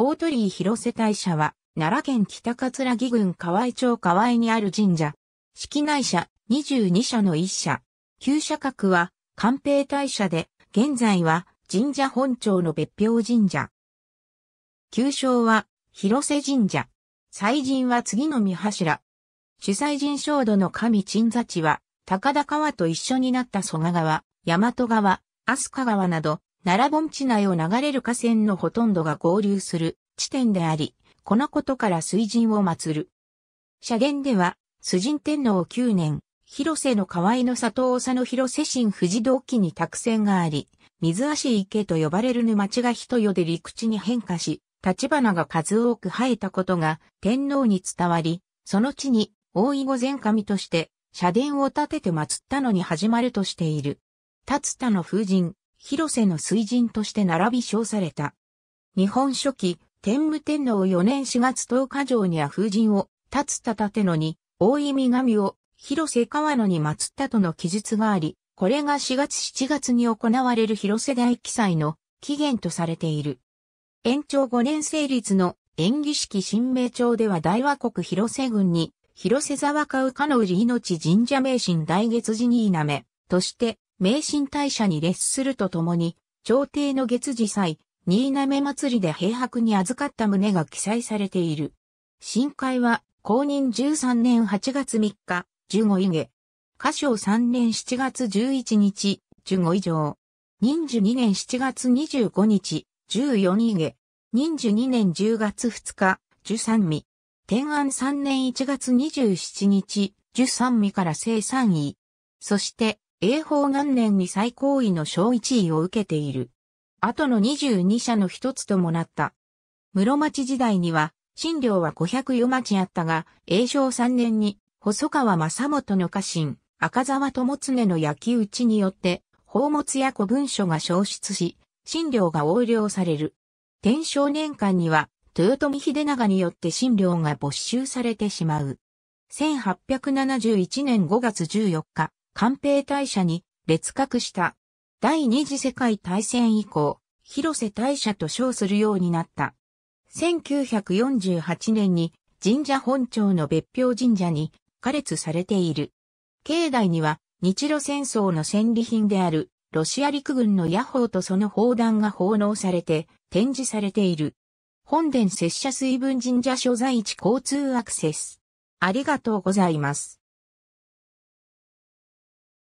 大鳥居広瀬大社は、奈良県北葛城郡河合町河合にある神社。式内社22社の1社。旧社格は、官兵大社で、現在は神社本庁の別表神社。旧称は、広瀬神社。祭神は次の御柱。主祭神小土の神鎮座地は、高田川と一緒になった蘇我川、大和川、飛鳥川など、奈良盆地内を流れる河川のほとんどが合流する地点であり、このことから水神を祀る。社殿では、崇神天皇9年、広瀬の河合の里藤佐野広瀬神富士同期に託船があり、水足池と呼ばれる沼地が人よで陸地に変化し、立花が数多く生えたことが天皇に伝わり、その地に大井御前神として社殿を建てて祀ったのに始まるとしている。立田の風神、広瀬の水人として並び称された。日本初期、天武天皇4年4月10日城には風神を、立つたたてのに、大井神を、広瀬川野に祀ったとの記述があり、これが4月7月に行われる広瀬大記載の起源とされている。延長5年成立の演技式新名帳では大和国広瀬軍に、広瀬沢川かのうり命神社名神大月寺にいなめ、として、名神大社に列するとともに、朝廷の月次祭、新滑祭りで平白に預かった旨が記載されている。新会は、公認13年8月3日、15位下。歌唱3年7月11日、15以上。忍寿2年7月25日、14位下。任寿2年10月2日、13位。天安3年1月27日、13位から正3位。そして、英法元年に最高位の小一位を受けている。後の22社の一つともなった。室町時代には、診療は500余町あったが、英正3年に、細川正元の家臣、赤沢友常の焼き討ちによって、宝物や古文書が消失し、診療が横領される。天正年間には、豊臣秀長によって診療が没収されてしまう。1871年5月14日、官兵大社に列格した。第二次世界大戦以降、広瀬大社と称するようになった。1948年に神社本庁の別表神社に加列されている。境内には日露戦争の戦利品であるロシア陸軍の野砲とその砲弾が奉納されて展示されている。本殿拙者水分神社所在地交通アクセス。ありがとうございます。